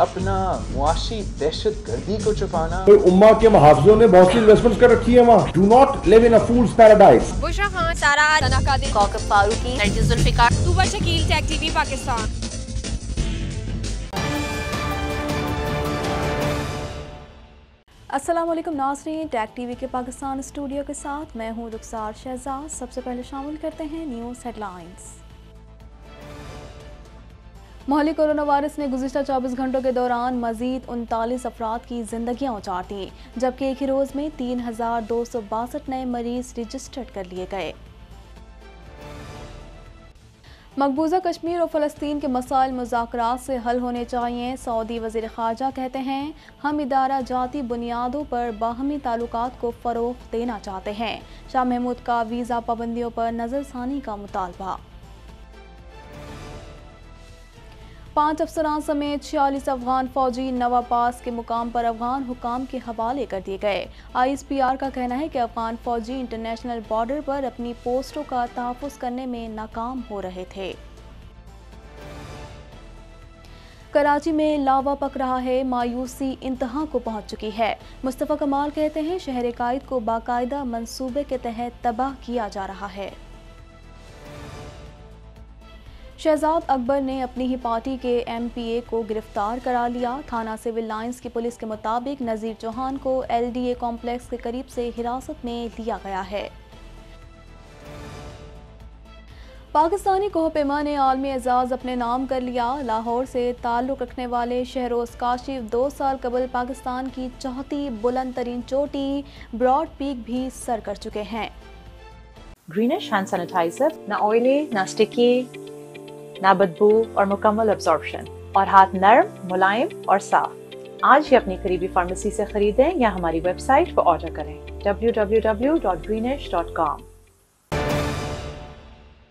अपना मुआशी दहशत गर्दी को छुपाना तो उम्मा के मुहावजों ने बहुत सी इन्वेस्टमेंट कर रखी है वहाँ do not live in fool's paradise Bushra Khan Sara Kaukab Farooqui दुबा पाकिस्तान असलम नासरीन टैग टीवी के पाकिस्तान स्टूडियो के साथ मैं हूँ रुखसार शहजाद सबसे पहले शामिल करते हैं न्यूज़ हेडलाइंस मोहली कोरोना वायरस ने गुजशत 24 घंटों के दौरान मजीद उनतालीस अफराद की जिंदगियां उचार दी जबकि एक ही रोज़ में तीन हज़ार दो सौ बासठ नए मरीज रजिस्टर्ड कर लिए गए मकबूजा कश्मीर और फ़लस्तीन के मसाइल मुजाकर से हल होने चाहिए सऊदी वजीर खारजा कहते हैं हम इदारा जाति बुनियादों पर बाहमी ताल्लुक को फ़रोग देना चाहते हैं शाह महमूद का वीज़ा पाबंदियों पर नज़रसानी का मुतालबा पांच अफसरान समेत छियालीस अफगान फौजी नवा पास के मुकाम पर अफगान हुकाम के हवाले कर दिए गए आईएसपीआर का कहना है कि अफगान फौजी इंटरनेशनल बॉर्डर पर अपनी पोस्टों का तहफ़ करने में नाकाम हो रहे थे कराची में लावा पक रहा है मायूसी इंतहा को पहुंच चुकी है मुस्तफ़ा कमाल कहते हैं शहर कायद को बाकायदा मंसूबे के तहत तबाह किया जा रहा है शहजाद अकबर ने अपनी ही पार्टी के एमपीए को गिरफ्तार करा लिया थाना सिविल लाइंस की पुलिस के मुताबिक नज़ीर चौहान को एलडीए कॉम्प्लेक्स के करीब से हिरासत में लिया गया है पाकिस्तानी कोहपेमा ने आलमी एजाज़ अपने नाम कर लिया लाहौर से ताल्लुक़ रखने वाले शहरोज़ काशिफ दो साल कबल पाकिस्तान की चौथी बुलंद तरीन चोटी ब्रॉड पीक भी सर कर चुके हैं ग्रीनर हैंड सैनिटाइजर ना ऑयली ना स्टिकी ना बदबू और मुकम्मल अब्जॉर्प्शन और हाथ नरम मुलायम और साफ आज ही अपनी करीबी फार्मेसी से खरीदें या हमारी वेबसाइट पर ऑर्डर करें www.greenish.com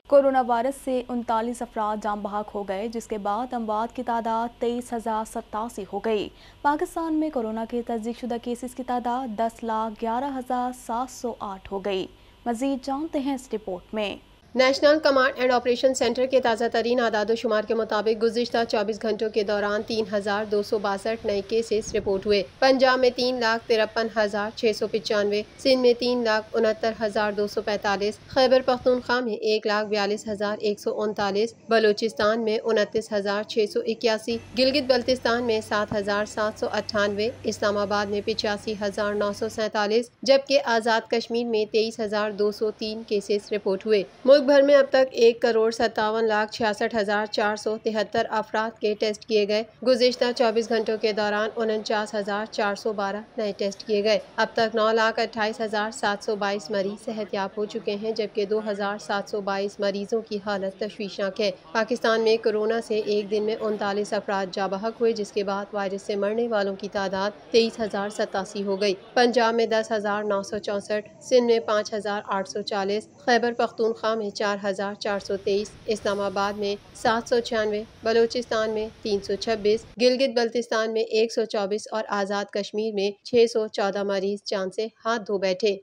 कोरोना वायरस से उनतालीस अफराद जाम बहाक हो गए जिसके बाद अमवात की तादाद तेईस हज़ार सतासी हो गई पाकिस्तान में कोरोना के तस्दीक शुदा केसेस की तादाद दस लाख ग्यारह हज़ार सात सौ आठ हो गई मजीद जानते हैं इस रिपोर्ट में national command and operation centre के ताज़ा तरीन आदाद शुमार के मुताबिक गुजशत 24 घंटों के दौरान तीन हज़ार दो सौ बासठ नए केसेस रिपोर्ट हुए पंजाब में तीन लाख तिरपन हज़ार छः सौ पचानवे सिंध में तीन लाख उनहत्तर हज़ार दो सौ पैंतालीस खैबर पख्तूनख्वा में एक लाख बयालीस हज़ार एक सौ उनतालीस बलोचिस्तान में उनतीस हज़ार छः सौ इक्यासी गिलगित बल्तिस्तान में सात हज़ार सात सौ अट्ठानवे इस्लामाबाद में पिचासी हज़ार नौ सौ सैंतालीस जबकि आज़ाद कश्मीर में तेईस हज़ार दो सौ तीन केसेस रिपोर्ट हुए मुल्क भर में अब तक एक करोड़ सत्तावन लाख छियासठ हज़ार चार सौ तिहत्तर अफराद के टेस्ट किए गए गुजशत चौबीस घंटों के दौरान उनचास हज़ार चार सौ बारह नए टेस्ट किए गए अब तक नौ लाख अट्ठाईस हज़ार सात सौ बाईस मरीज सेहत याब हो चुके हैं जबकि दो हज़ार सात सौ बाईस मरीजों की हालत तश्वीशनाक है पाकिस्तान में कोरोना से एक दिन में उनतालीस अफराद जाबहक हुए जिसके बाद वायरस से मरने वालों की तादाद तेईस हज़ार सतासी हो गई पंजाब में दस हज़ार नौ सौ चौसठ सिंध में पाँच हज़ार आठ सौ चालीस खैबर पख्तूनख्वा में चार हज़ार चार सौ तेईस इस्लामाबाद में सात सौ छियानवे बलोचिस्तान में तीन सौ छब्बीस गिलगित बल्तिस्तान में एक सौ चौबीस और आज़ाद कश्मीर में छः सौ चौदह मरीज जान से हाथ धो बैठे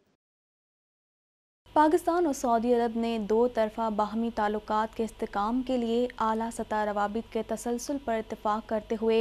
पाकिस्तान और सऊदी अरब ने दो तरफ़ा बाहमी ताल्लुक के इसकाम के लिए अली सतह रवाबित के तसलसल पर इतफ़ाक़ करते हुए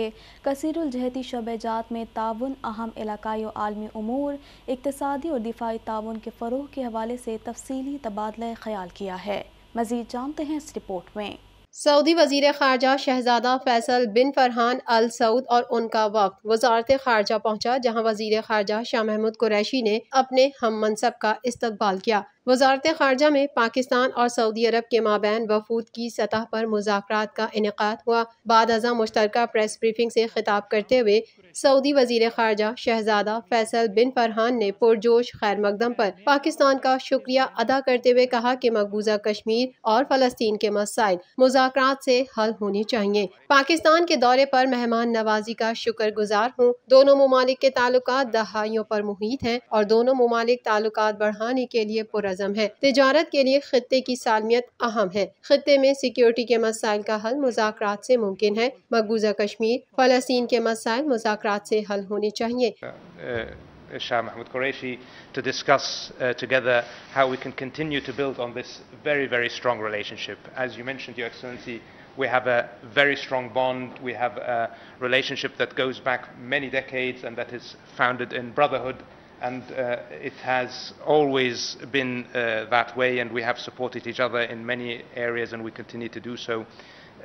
कसरजहती शब जात में ताउन अहम इलाकई और आलमी अमूर इकतदी और दिफाई ताउन के फ़रोह के हवाले से तफसली तबादला ख्याल किया है मज़ीद जानते हैं इस रिपोर्ट में सऊदी वजीर खारजा शहजादा फैसल बिन फरहान अल सऊद और उनका वक्त वजारत खारजा पहुंचा जहां वजीर खारजा शाह महमूद कुरैशी ने अपने हम मनसब का इस्तकबाल किया वजारत खारजा में पाकिस्तान और सऊदी अरब के माबैन वफूद की सतह पर मुजाकर का इनका हुआ बाद अजा मुश्तर प्रेस ब्रीफिंग से खिताब करते हुए सऊदी वजीर खारजा शहजादा फैसल बिन फरहान ने पुरजोश खैर मकदम पर पाकिस्तान का शुक्रिया अदा करते हुए कहा कि मकबूजा कश्मीर और फलस्तीन के मसाइल मुजाकर से हल होने चाहिए पाकिस्तान के दौरे पर मेहमान नवाजी का शुक्र गुजार हूँ दोनों ममालिक के तलुक दहाइयों पर मुहित हैं और दोनों ममालिक बढ़ाने के लिए पुर अजम है तजारत के लिए खत्े की सालमियत अहम है खत्े में सिक्योरिटी के मसाइल का हल मुजाकर से मुमकिन है मकबूजा कश्मीर फलस्तीन के मसाइल मुजाकर से हल होने चाहिए Shah Mahmoud Qureshi to discuss uh, together how we can continue to build on this very, very strong relationship. As you mentioned, Your Excellency, we have a very strong bond. We have a relationship that goes back many decades and that is founded in brotherhood and uh, it has always been uh, that way and we have supported each other in many areas and we continue to do so.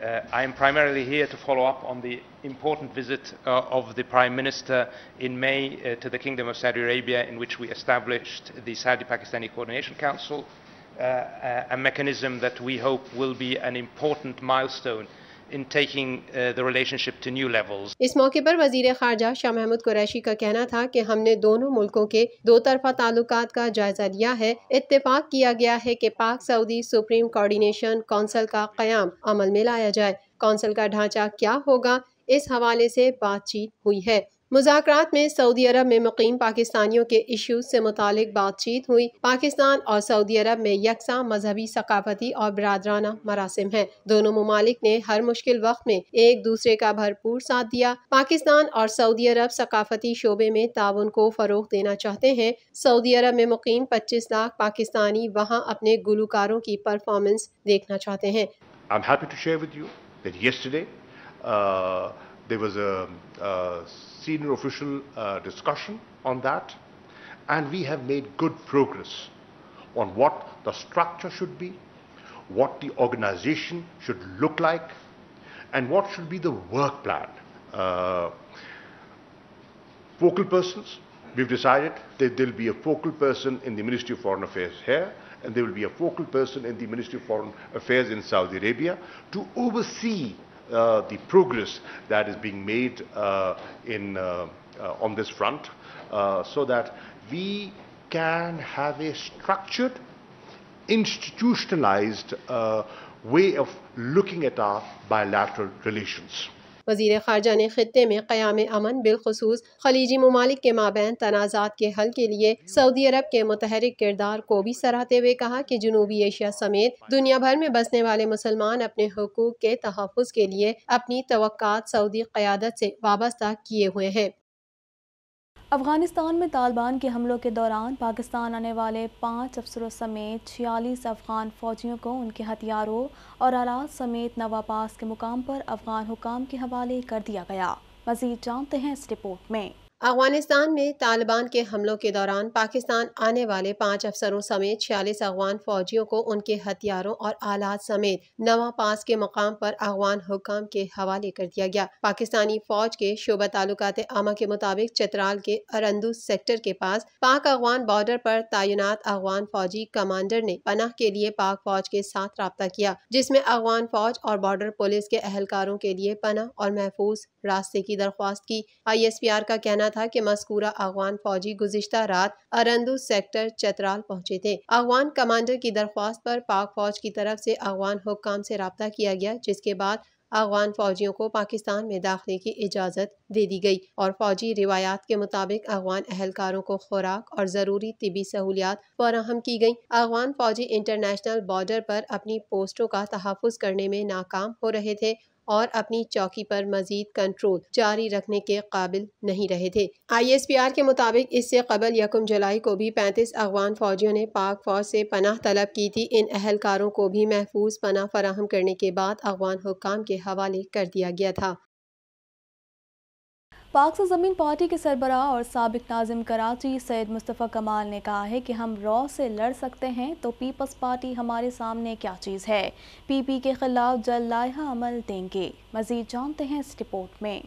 Uh, I am primarily here to follow up on the important visit uh, of the Prime Minister in May uh, to the Kingdom of Saudi Arabia in which we established the Saudi-Pakistani Coordination Council, uh, a mechanism that we hope will be an important milestone Uh, इस मौके पर वजीर खारजा शाह महमूद कुरैशी का कहना था कि हमने दोनों मुल्कों के दो तरफा ताल्लुक का जायजा लिया है इतफाक किया गया है कि पाक सऊदी सुप्रीम कोऑर्डिनेशन कौंसल का क्याम अमल में लाया जाए कौंसल का ढांचा क्या होगा इस हवाले से बातचीत हुई है मुजात में सऊदी अरब में मुकीम पाकिस्तानियों के इश्यूज से मुतक बातचीत हुई पाकिस्तान और सऊदी अरब में यकसा मजहबी सकाफती और बरदराना मरासम हैं दोनों ममालिक ने हर मुश्किल वक्त में एक दूसरे का भरपूर साथ दिया पाकिस्तान और सऊदी अरब सकाफती शोबे में ताउन को फ़रोग देना चाहते हैं सऊदी अरब में मुकीम पच्चीस लाख पाकिस्तानी वहाँ अपने गुलकारों की परफॉर्मेंस देखना चाहते हैं I'm happy to share with you that yesterday uh, There was a, a senior official uh, discussion on that, and we have made good progress on what the structure should be, what the organization should look like, and what should be the work plan. Uh, focal persons, we've decided that there will be a focal person in the Ministry of Foreign Affairs here, and there will be a focal person in the Ministry of Foreign Affairs in Saudi Arabia to oversee uh, the progress that is being made uh, in, uh, on this front so that we can have a structured, institutionalized way of looking at our bilateral relations. वजीर खारजा ने खत्े में क़्याम अमन बिलखसूस खलीजी ममालिक के माबैन तनाज़ात के हल के लिए सऊदी अरब के मुतहरिक किरदार को भी सराहते हुए कहा कि जनूबी एशिया समेत दुनिया भर में बसने वाले मुसलमान अपने हकूक़ के तहफ़ के लिए अपनी तो सऊदी क़्यादत से वाबस्ता किए हुए हैं अफगानिस्तान में तालिबान के हमलों के दौरान पाकिस्तान आने वाले पाँच अफसरों समेत छियालीस अफगान फ़ौजियों को उनके हथियारों और आलात समेत नवापास के मुकाम पर अफगान हुकाम के हवाले कर दिया गया मजीद जानते हैं इस रिपोर्ट में अफगानिस्तान में तालिबान के हमलों के दौरान पाकिस्तान आने वाले पाँच अफसरों समेत छियालीस अफगान फौजियों को उनके हथियारों और आलात समेत नवा पास के मकाम पर अफगान हुकाम के हवाले कर दिया गया पाकिस्तानी फौज के शोबा तालुकात आमा के मुताबिक चतराल के अरंदू सेक्टर के पास पाक अफगान बॉर्डर पर तैनात अफगान फौजी कमांडर ने पनाह के लिए पाक फौज के साथ रबता किया जिसमे अफगान फौज और बॉर्डर पुलिस के अहलकारों के लिए पनाह और महफूज रास्ते की दरख्वास्त की आई एस पी आर का कहना कहना था कि मस्कूरा अफगान फौजी गुजशत रात अरंदू सेक्टर चतराल पहुंचे थे अफगान कमांडर की दरख्वास्त पर पाक फौज की तरफ से अफगान हुक्काम से रबता किया गया जिसके बाद अफगान फौजियों को पाकिस्तान में दाखिले की इजाज़त दे दी गई और फौजी रिवायात के मुताबिक अफगान अहलकारों को खुराक और ज़रूरी तबी सहूलियात फराहम की गई अफगान फौजी इंटरनेशनल बॉर्डर पर अपनी पोस्टों का तहफ़ करने में नाकाम हो रहे थे और अपनी चौकी पर मजीद कंट्रोल जारी रखने के काबिल नहीं रहे थे आईएसपीआर के मुताबिक इससे कबल यकम जुलाई को भी 35 अफगान फौजियों ने पाक फौज से पनाह तलब की थी इन अहलकारों को भी महफूज पनाह फराहम करने के बाद अफगान हुकाम के हवाले कर दिया गया था से ज़मीन पार्टी के सरबरा और सबक नाजिम कराची सैद मुस्तफ़ा कमाल ने कहा है कि हम रॉ से लड़ सकते हैं तो पीपल्स पार्टी हमारे सामने क्या चीज़ है पीपी के खिलाफ जल्द लाहा अमल देंगे मज़ीद जानते हैं इस रिपोर्ट में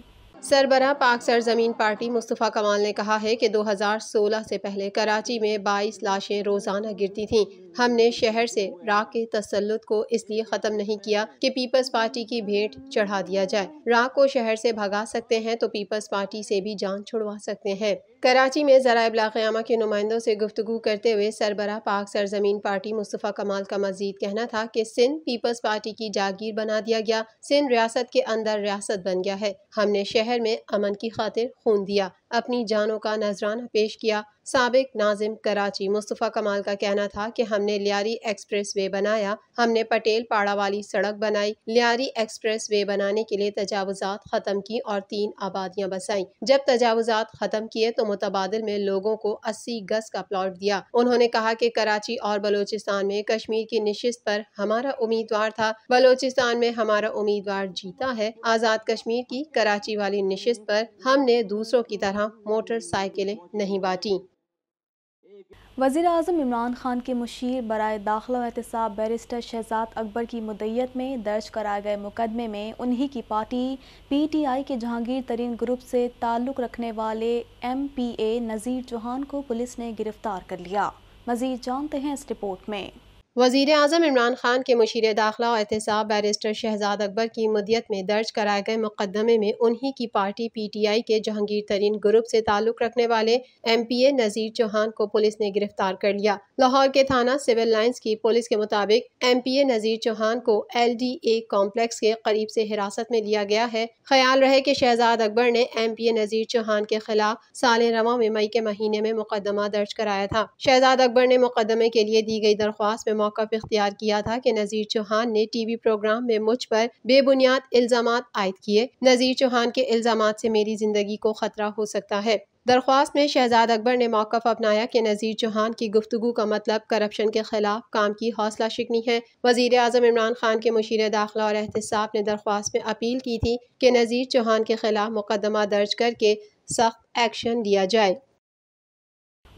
सरबरा पाक सरजमीन पार्टी मुस्तफ़ा कमाल ने कहा है कि 2016 से पहले कराची में 22 लाशें रोज़ाना गिरती थीं हमने शहर से राग के तसलुत को इसलिए ख़त्म नहीं किया कि पीपल्स पार्टी की भेंट चढ़ा दिया जाए राग को शहर से भगा सकते हैं तो पीपल्स पार्टी से भी जान छुड़वा सकते हैं कराची में जरा ब्लाक़्यामा के नुमाइंदों से गुफ्तु करते हुए सरबरा पाक सरजमीन पार्टी मुस्तफ़ा कमाल का मजीद कहना था कि सिंध पीपल्स पार्टी की जागीर बना दिया गया सिंध रियासत के अंदर रियासत बन गया है हमने शहर में अमन की खातिर खून दिया अपनी जानों का नजराना पेश किया सबक नाजिम कराची मुस्तफ़ा कमाल का कहना था कि हमने लियारी एक्सप्रेस वे बनाया हमने पटेल पाड़ा वाली सड़क बनाई लियारी एक्सप्रेस वे बनाने के लिए तजावजात ख़त्म की और तीन आबादियाँ बसाई जब तजावजात ख़त्म किए तो मुतबादल में लोगों को अस्सी गज का प्लॉट दिया उन्होंने कहा की कराची और बलोचिस्तान में कश्मीर की नशस्त पर हमारा उम्मीदवार था बलोचिस्तान में हमारा उम्मीदवार जीता है आज़ाद कश्मीर की कराची वाली नशस्त पर हमने दूसरों की तरह मोटरसाइकिलें नहीं बांटी वजीर अजम इमरान खान के मुशीर बरए दाखिला एहतसाब बैरिस्टर शहजाद अकबर की मुदैत में दर्ज कराए गए मुकदमे में उन्हीं की पार्टी पी टी आई के जहांगीर तरीन ग्रुप से ताल्लुक़ रखने वाले M P A Nazir Chauhan को पुलिस ने गिरफ़्तार कर लिया मज़ीद जानते हैं इस रिपोर्ट में वजीर अजम इमरान खान के मुशीर दाखिला और एहतसाब बैरिस्टर शहजाद अकबर की मदियत में दर्ज कराए गए मुकदमे में उन्हीं की पार्टी पी टी आई के जहांगीर तरीन ग्रुप से ताल्लुक रखने वाले M P A Nazir Chauhan को पुलिस ने गिरफ्तार कर लिया लाहौर के थाना सिविल लाइन्स की पुलिस के मुताबिक M P A Nazir Chauhan को एल डी ए कॉम्प्लेक्स के करीब से हिरासत में लिया गया है ख्याल रहे की शहजाद अकबर ने M P A Nazir Chauhan के खिलाफ साल रवा में मई के महीने में मुकदमा दर्ज कराया था शहजाद अकबर ने मुकदमे के लिए दी गई दरख्वास्त में मौका अख्तियार किया था कि नज़ीर चौहान ने टीवी प्रोग्राम में मुझ पर बेबुनियाद इल्ज़ाम आयद किए नज़ीर चौहान के इल्ज़ाम से मेरी ज़िंदगी को ख़तरा हो सकता है दरख्वास्त में शहजाद अकबर ने मौक़ अपनाया कि नज़ीर चौहान की गुफ्तु का मतलब करप्शन के खिलाफ काम की हौसला शिकनी है वजीर अजम इमरान खान के मुशीर दाखिला और एहतसाब ने दरख्वास्त में अपील की थी कि नज़ीर चौहान के खिलाफ मुकदमा दर्ज करके सख्त एक्शन लिया जाए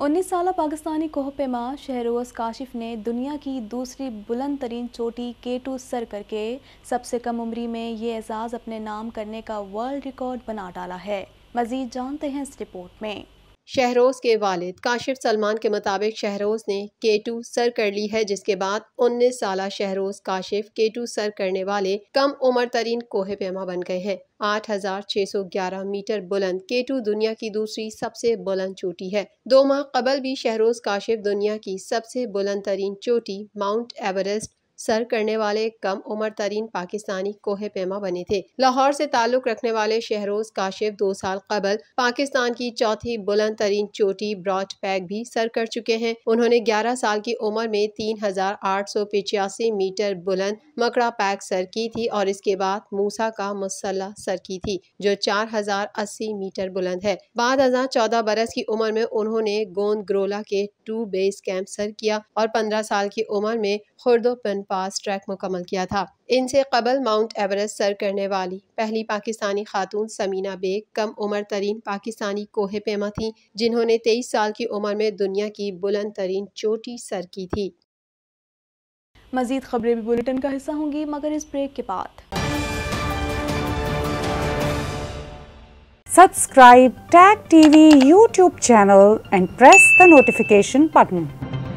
उन्नीस साल पाकिस्तानी कोहपेमा शहरोज काशिफ ने दुनिया की दूसरी बुलंद तरीन चोटी के टू सर करके सबसे कम उम्री में ये एजाज़ अपने नाम करने का वर्ल्ड रिकॉर्ड बना डाला है मज़ीद जानते हैं इस रिपोर्ट में शहरोज के वालिद काशिफ सलमान के मुताबिक शहरोज ने के टू सर कर ली है जिसके बाद उन्नीस साल शहरोज काशिफ के टू सर करने वाले कम उम्र तरीन कोहे पैमा बन गए हैं 8,611 मीटर बुलंद केटू दुनिया की दूसरी सबसे बुलंद चोटी है दो माह कबल भी शहरोज काशिफ दुनिया की सबसे बुलंद तरीन चोटी माउंट एवरेस्ट सर करने वाले कम उम्र तरीन पाकिस्तानी कोह पैमा बने थे लाहौर से ताल्लुक रखने वाले शहरोज काशिफ दो साल कबल पाकिस्तान की चौथी बुलंद तरीन चोटी ब्रॉड पैक भी सर कर चुके हैं उन्होंने ग्यारह साल की उम्र में तीन हजार आठ सौ पिचासी मीटर बुलंद मकड़ा पैक सर की थी और इसके बाद मूसा का मसल सर की थी जो चार हजार अस्सी मीटर बुलंद है बाद हजार चौदह बरस की उम्र में उन्होंने गोंद ग्रोला के टू बेस कैंप सर किया और पंद्रह साल की उम्र में खुर्दोपन पास ट्रैक मुकम्मल किया था इनसे कबल माउंट एवरेस्ट सर करने वाली पहली पाकिस्तानी खातून समीना बेग कम उम्र तरीन पाकिस्तानी कोहे पेमा थी जिन्होंने तेईस साल की उम्र में दुनिया की बुलंद तरीन चोटी सर की थी मजीद खबरें भी बुलेटिन का हिस्सा होंगी मगर इस ब्रेक के बाद subscribe tag TV YouTube channel and press the notification button